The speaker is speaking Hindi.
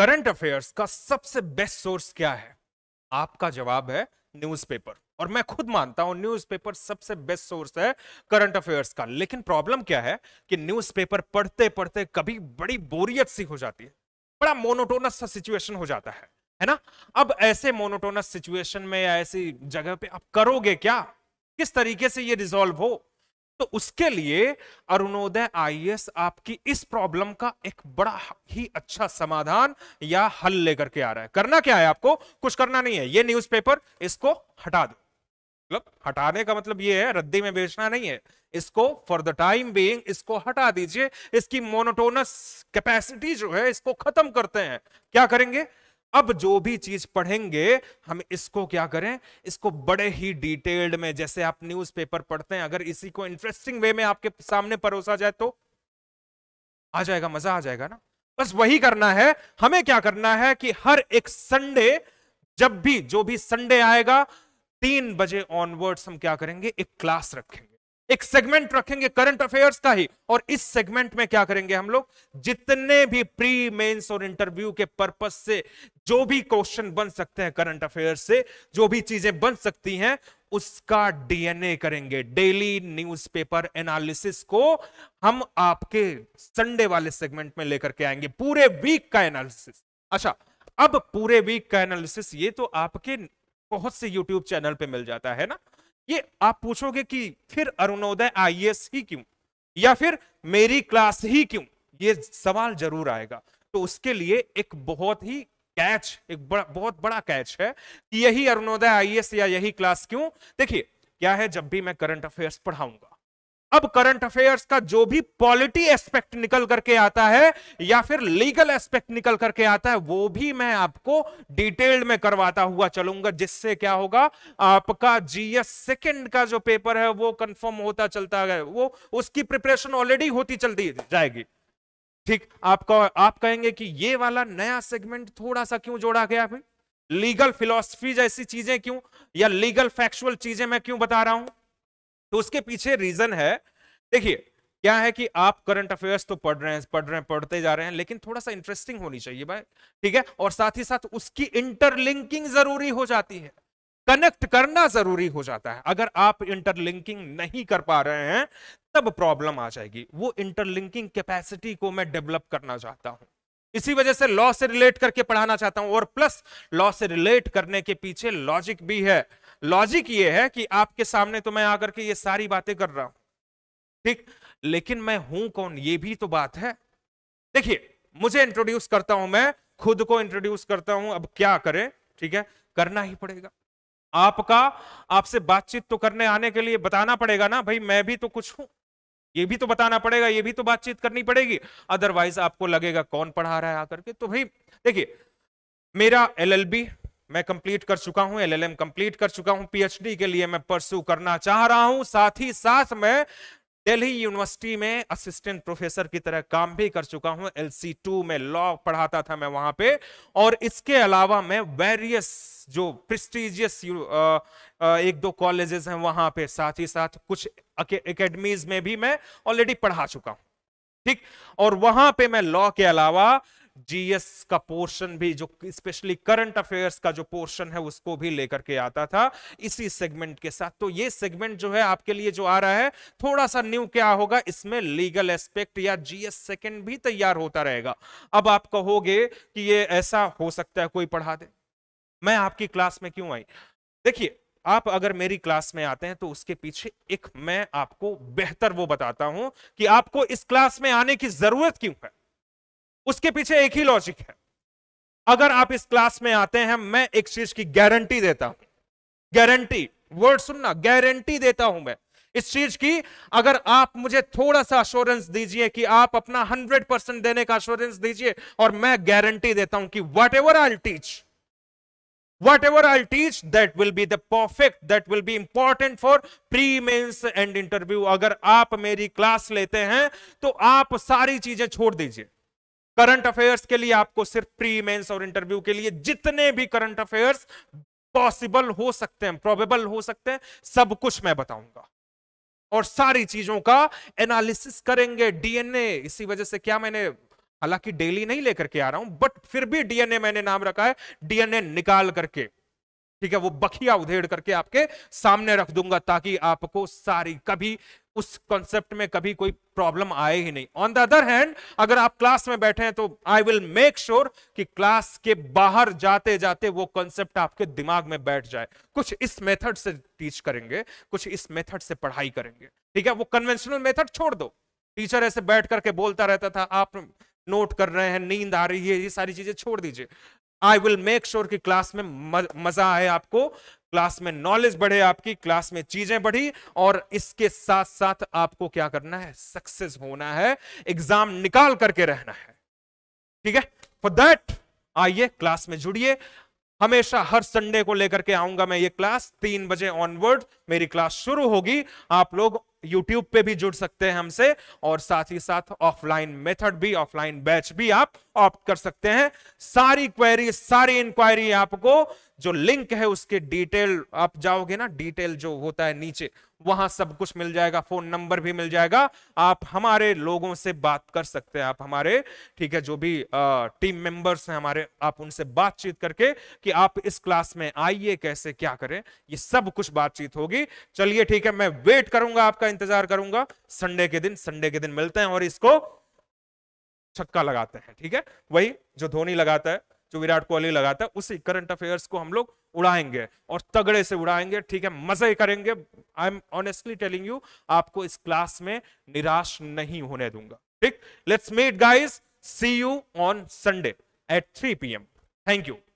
करंट अफेयर्स का सबसे बेस्ट सोर्स क्या है आपका जवाब है न्यूज़पेपर और मैं खुद मानता हूं न्यूज़पेपर सबसे बेस्ट सोर्स है करंट अफेयर्स का लेकिन प्रॉब्लम क्या है कि न्यूज़पेपर पढ़ते पढ़ते कभी बड़ी बोरियत सी हो जाती है बड़ा मोनोटोनस सा सिचुएशन हो जाता है है ना अब ऐसे मोनोटोनस सिचुएशन में या ऐसी जगह पे आप करोगे क्या किस तरीके से ये रिजॉल्व हो तो उसके लिए अरुणोदय आईएएस आपकी इस प्रॉब्लम का एक बड़ा ही अच्छा समाधान या हल लेकर के आ रहा है करना क्या है आपको कुछ करना नहीं है ये न्यूज़पेपर इसको हटा दो मतलब हटाने का मतलब ये है रद्दी में बेचना नहीं है इसको फॉर द टाइम बीइंग इसको हटा दीजिए इसकी मोनोटोनस कैपेसिटी जो है इसको खत्म करते हैं क्या करेंगे अब जो भी चीज पढ़ेंगे हम इसको क्या करें इसको बड़े ही डिटेल्ड में जैसे आप न्यूज़पेपर पढ़ते हैं अगर इसी को इंटरेस्टिंग वे में आपके सामने परोसा जाए तो आ जाएगा मजा आ जाएगा ना बस वही करना है हमें क्या करना है कि हर एक संडे जब भी जो भी संडे आएगा तीन बजे ऑनवर्ड्स हम क्या करेंगे एक क्लास रखेंगे एक सेगमेंट रखेंगे करंट अफेयर्स का ही और इस सेगमेंट में क्या करेंगे हम लोग जितने भी प्री मेंस और इंटरव्यू के पर्पस से जो भी क्वेश्चन बन सकते हैं करंट अफेयर से जो भी चीजें बन सकती हैं उसका डीएनए करेंगे डेली न्यूज़पेपर एनालिसिस को हम आपके संडे वाले सेगमेंट में लेकर के आएंगे पूरे वीक का एनालिसिस अच्छा अब पूरे वीक का एनालिसिस ये तो आपके बहुत से यूट्यूब चैनल पे मिल जाता है ना ये आप पूछोगे कि फिर अरुणोदय आई e ही क्यों या फिर मेरी क्लास ही क्यों ये सवाल जरूर आएगा तो उसके लिए एक बहुत ही कैच एक बड़ा बहुत बड़ा कैच है कि यही अरुणोदय आईएएस या यही क्लास क्यों देखिए क्या है जब भी मैं करंट अफेयर्स पढ़ाऊंगा अब करंट अफेयर्स का जो भी पॉलिटी एस्पेक्ट निकल करके आता है या फिर लीगल एस्पेक्ट निकल करके आता है वो भी मैं आपको डिटेल्ड में करवाता हुआ चलूंगा जिससे क्या होगा आपका जीएस सेकंड का जो पेपर है वो कंफर्म होता चलता है वो उसकी प्रिपरेशन ऑलरेडी होती चलती जाएगी ठीक आपका आप कहेंगे कि ये वाला नया सेगमेंट थोड़ा सा क्यों जोड़ा गया है लीगल फिलोसफी जैसी चीजें क्यों या लीगल फैक्चुअल चीजें मैं क्यों बता रहा हूं तो उसके पीछे रीजन है देखिए क्या है कि आप करंट अफेयर्स तो पढ़ रहे हैं पढ़ रहे हैं पढ़ते जा रहे हैं लेकिन थोड़ा सा इंटरेस्टिंग होनी चाहिए भाई ठीक है और साथ ही साथ उसकी इंटरलिंकिंग जरूरी हो जाती है कनेक्ट करना जरूरी हो जाता है अगर आप इंटरलिंकिंग नहीं कर पा रहे हैं तब प्रॉब्लम आ जाएगी वो इंटरलिंकिंग कैपेसिटी को मैं डेवलप करना चाहता हूं इसी वजह से लॉ से रिलेट करके पढ़ाना चाहता हूं और प्लस लॉ से रिलेट करने के पीछे लॉजिक भी है लॉजिक ये है कि आपके सामने तो मैं आकर के ये सारी बातें कर रहा हूं ठीक लेकिन मैं हूं कौन ये भी तो बात है देखिए मुझे इंट्रोड्यूस करता हूं मैं खुद को इंट्रोड्यूस करता हूं अब क्या करें ठीक है करना ही पड़ेगा आपका आपसे बातचीत तो करने आने के लिए बताना पड़ेगा ना भाई मैं भी तो कुछ हूं ये भी तो बताना पड़ेगा ये भी तो बातचीत करनी पड़ेगी अदरवाइज आपको लगेगा कौन पढ़ा रहा है आकर के तो भाई देखिए मेरा एलएलबी मैं कंप्लीट कर चुका हूं एलएलएम कंप्लीट कर चुका हूं पीएचडी के लिए मैं परसू करना चाह रहा हूं साथ ही साथ मैं दिल्ली यूनिवर्सिटी में असिस्टेंट प्रोफेसर की तरह काम भी कर चुका हूं एलसी टू में लॉ पढ़ाता था मैं वहां पे और इसके अलावा मैं वेरियस जो प्रेस्टिजियस एक दो कॉलेजेस हैं वहां पे साथ ही साथ कुछ एकेडमीज में भी मैं ऑलरेडी पढ़ा चुका हूं ठीक और वहां पे मैं लॉ के अलावा जीएस का पोर्शन भी जो स्पेशली करंट अफेयर्स का जो पोर्शन है उसको भी लेकर के आता था इसी सेगमेंट के साथ तो ये सेगमेंट जो है आपके लिए जो आ रहा है थोड़ा सा न्यू क्या होगा इसमें लीगल एस्पेक्ट या जीएस सेकंड भी तैयार होता रहेगा अब आप कहोगे कि ये ऐसा हो सकता है कोई पढ़ा दे मैं आपकी क्लास में क्यों आई देखिए आप अगर मेरी क्लास में आते हैं तो उसके पीछे एक मैं आपको बेहतर वो बताता हूं कि आपको इस क्लास में आने की जरूरत क्यों है उसके पीछे एक ही लॉजिक है अगर आप इस क्लास में आते हैं मैं एक चीज की गारंटी देता हूं गारंटी वर्ड सुनना गारंटी देता हूं मैं इस चीज की अगर आप मुझे थोड़ा सा अश्योरेंस दीजिए कि आप अपना हंड्रेड परसेंट देने का अश्योरेंस दीजिए और मैं गारंटी देता हूं कि whatever I teach whatever I teach that will be the perfect that will be important for pre mains and interview अगर आप मेरी क्लास लेते हैं तो आप सारी चीजें छोड़ दीजिए करंट अफेयर्स के लिए आपको सिर्फ प्री मेंस और इंटरव्यू के लिए जितने भी करंट अफेयर्स पॉसिबल हो सकते हैं प्रोबेबल हो सकते हैं सब कुछ मैं बताऊंगा और सारी चीजों का एनालिसिस करेंगे डीएनए इसी वजह से क्या मैंने हालांकि डेली नहीं लेकर के आ रहा हूं बट फिर भी डीएनए मैंने नाम रखा है डीएनए निकाल करके ठीक है वो बखिया उधेड़ करके आपके सामने रख दूंगा ताकि आपको सारी कभी उस कॉन्सेप्ट में कभी कोई प्रॉब्लम आए ही नहीं ऑन द अदर हैंड अगर आप क्लास में बैठे हैं तो आई विल मेक श्योर कि क्लास के बाहर जाते जाते वो कॉन्सेप्ट आपके दिमाग में बैठ जाए कुछ इस मेथड से टीच करेंगे कुछ इस मेथड से पढ़ाई करेंगे ठीक है वो कन्वेंशनल मेथड छोड़ दो टीचर ऐसे बैठ करके बोलता रहता था आप नोट कर रहे हैं नींद आ रही है ये सारी चीजें छोड़ दीजिए आई विल मेक श्योर कि क्लास में मजा आए आपको क्लास में नॉलेज बढ़े आपकी क्लास में चीजें बढ़ी और इसके साथ साथ आपको क्या करना है सक्सेस होना है एग्जाम निकाल करके रहना है ठीक है फॉर दैट आइए क्लास में जुड़िए हमेशा हर संडे को लेकर के आऊंगा मैं ये क्लास तीन बजे ऑनवर्ड मेरी क्लास शुरू होगी आप लोग यूट्यूब पे भी जुड़ सकते हैं हमसे और साथ ही साथ ऑफलाइन मेथड भी ऑफलाइन बैच भी आप ऑप्ट कर सकते हैं सारी क्वेरी सारी इंक्वायरी आपको जो लिंक है उसके डिटेल आप जाओगे ना डिटेल जो होता है नीचे वहां सब कुछ मिल जाएगा फोन नंबर भी मिल जाएगा आप हमारे लोगों से बात कर सकते हैं आप हमारे ठीक है जो भी आ, टीम मेंबर्स हैं हमारे आप उनसे बातचीत करके कि आप इस क्लास में आइए कैसे क्या करें ये सब कुछ बातचीत होगी चलिए ठीक है मैं वेट करूंगा आपका इंतजार करूंगा संडे के दिन संडे के दिन मिलते हैं और इसको छक्का लगाते हैं ठीक है वही जो धोनी लगाता है जो विराट कोहली लगाता है उसी करंट अफेयर्स को हम लोग उड़ाएंगे और तगड़े से उड़ाएंगे ठीक है मजे करेंगे I am honestly telling you आपको इस क्लास में निराश नहीं होने दूंगा ठीक let's meet guys see you on Sunday at three P thank you